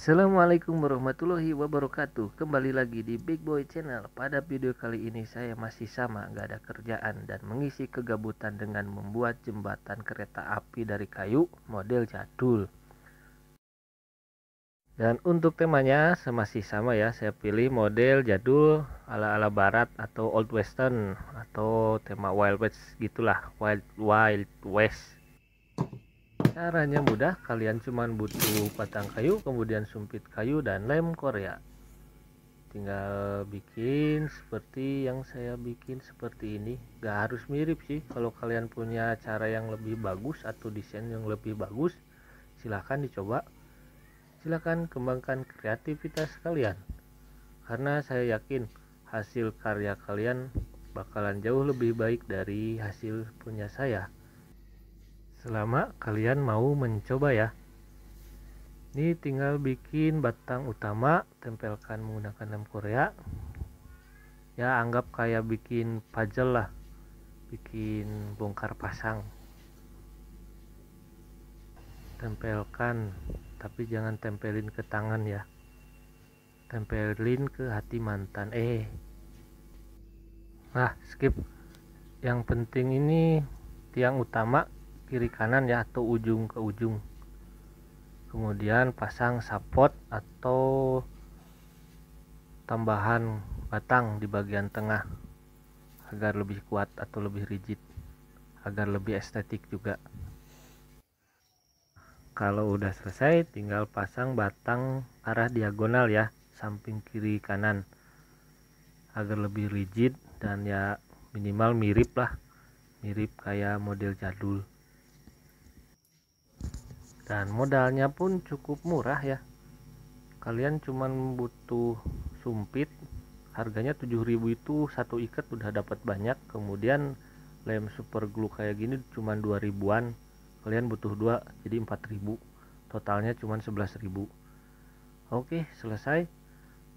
Assalamualaikum warahmatullahi wabarakatuh Kembali lagi di Big Boy Channel Pada video kali ini saya masih sama Gak ada kerjaan dan mengisi kegabutan Dengan membuat jembatan kereta api dari kayu model jadul Dan untuk temanya masih sama ya Saya pilih model jadul ala-ala barat atau old western Atau tema wild west gitulah Wild, wild west Caranya mudah, kalian cuma butuh batang kayu, kemudian sumpit kayu dan lem Korea. Tinggal bikin seperti yang saya bikin seperti ini. Gak harus mirip sih. Kalau kalian punya cara yang lebih bagus atau desain yang lebih bagus, silahkan dicoba. Silahkan kembangkan kreativitas kalian. Karena saya yakin hasil karya kalian bakalan jauh lebih baik dari hasil punya saya selama kalian mau mencoba ya ini tinggal bikin batang utama tempelkan menggunakan lem korea ya anggap kayak bikin puzzle lah bikin bongkar pasang tempelkan tapi jangan tempelin ke tangan ya tempelin ke hati mantan eh nah skip yang penting ini tiang utama kiri kanan ya atau ujung ke ujung kemudian pasang support atau tambahan batang di bagian tengah agar lebih kuat atau lebih rigid agar lebih estetik juga kalau udah selesai tinggal pasang batang arah diagonal ya samping kiri kanan agar lebih rigid dan ya minimal mirip lah mirip kayak model jadul dan modalnya pun cukup murah ya kalian cuma butuh sumpit harganya 7000 itu satu ikat udah dapat banyak kemudian lem super glue kayak gini cuma 2000-an kalian butuh dua jadi 4000 totalnya cuman 11000 oke selesai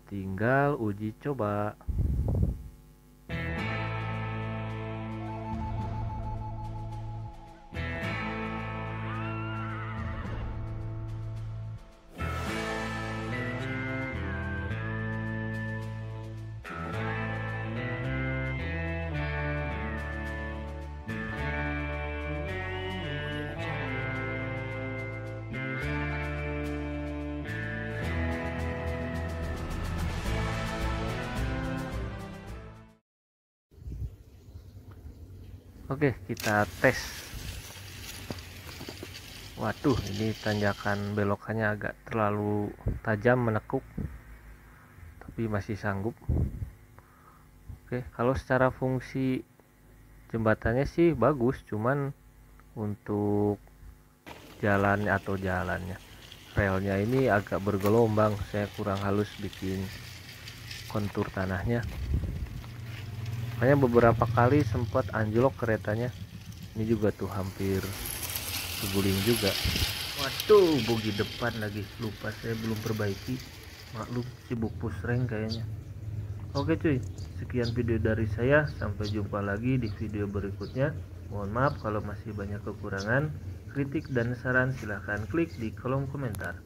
tinggal uji coba Oke kita tes Waduh ini tanjakan belokannya agak terlalu tajam menekuk Tapi masih sanggup Oke kalau secara fungsi jembatannya sih bagus Cuman untuk jalannya atau jalannya relnya ini agak bergelombang saya kurang halus bikin kontur tanahnya makanya beberapa kali sempat anjlok keretanya ini juga tuh hampir seguling juga waduh bogi depan lagi lupa saya belum perbaiki maklum sibuk pusreng kayaknya oke cuy sekian video dari saya sampai jumpa lagi di video berikutnya mohon maaf kalau masih banyak kekurangan kritik dan saran silahkan klik di kolom komentar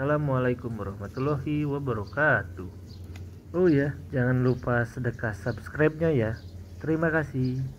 Assalamualaikum warahmatullahi wabarakatuh Oh ya, jangan lupa sedekah subscribe-nya ya. Terima kasih.